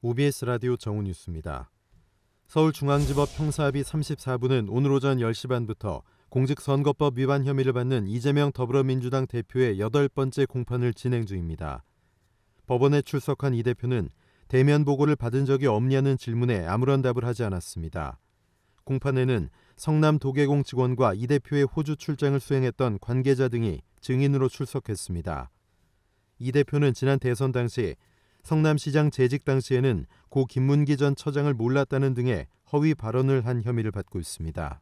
OBS 라디오 정훈 뉴스입니다. 서울중앙지법 형사합의 34부는 오늘 오전 10시 반부터 공직선거법 위반 혐의를 받는 이재명 더불어민주당 대표의 여덟 번째 공판을 진행 중입니다. 법원에 출석한 이 대표는 대면 보고를 받은 적이 없냐는 질문에 아무런 답을 하지 않았습니다. 공판에는 성남 도계공 직원과 이 대표의 호주 출장을 수행했던 관계자 등이 증인으로 출석했습니다. 이 대표는 지난 대선 당시 성남시장 재직 당시에는 고 김문기 전 처장을 몰랐다는 등의 허위 발언을 한 혐의를 받고 있습니다.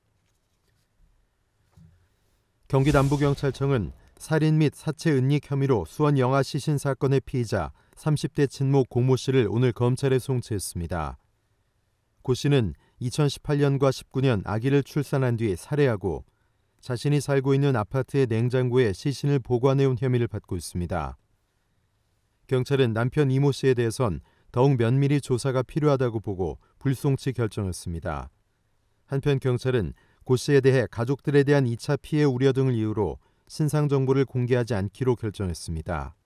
경기남부경찰청은 살인 및 사체 은닉 혐의로 수원 영아 시신 사건의 피의자 30대 친모 고모 씨를 오늘 검찰에 송치했습니다. 고 씨는 2018년과 19년 아기를 출산한 뒤 살해하고 자신이 살고 있는 아파트의 냉장고에 시신을 보관해온 혐의를 받고 있습니다. 경찰은 남편 이모 씨에 대해선 더욱 면밀히 조사가 필요하다고 보고 불송치 결정했습니다. 한편 경찰은 고 씨에 대해 가족들에 대한 2차 피해 우려 등을 이유로 신상 정보를 공개하지 않기로 결정했습니다.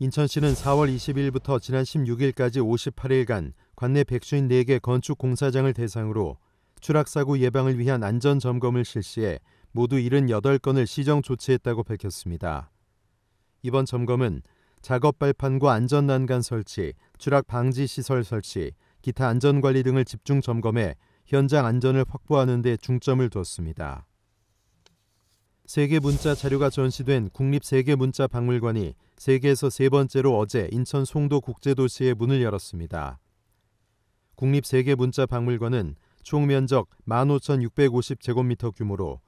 인천시는 4월 20일부터 지난 16일까지 58일간 관내 백수인 4개 건축 공사장을 대상으로 추락사고 예방을 위한 안전 점검을 실시해 모두 78건을 시정 조치했다고 밝혔습니다. 이번 점검은 작업 발판과 안전 난간 설치, 추락 방지 시설 설치, 기타 안전 관리 등을 집중 점검해 현장 안전을 확보하는 데 중점을 뒀습니다. 세계문자 자료가 전시된 국립세계문자박물관이 세계에서 세 번째로 어제 인천 송도 국제도시에 문을 열었습니다. 국립세계문자박물관은 총 면적 15,650제곱미터 규모로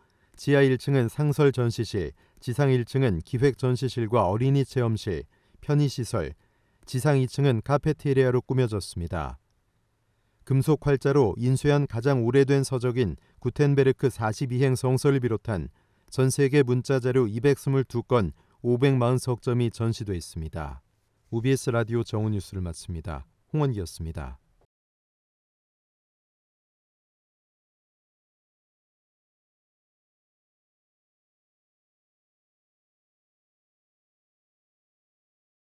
지하 1층은 상설 전시실, 지상 1층은 기획 전시실과 어린이 체험실, 편의시설, 지상 2층은 카페테리아로 꾸며졌습니다. 금속 활자로 인쇄한 가장 오래된 서적인 구텐베르크 42행 성서를 비롯한 전 세계 문자 자료 222건 540석 점이 전시돼 있습니다. UBS 라디오 정원 뉴스를 마칩니다. 홍원기였습니다.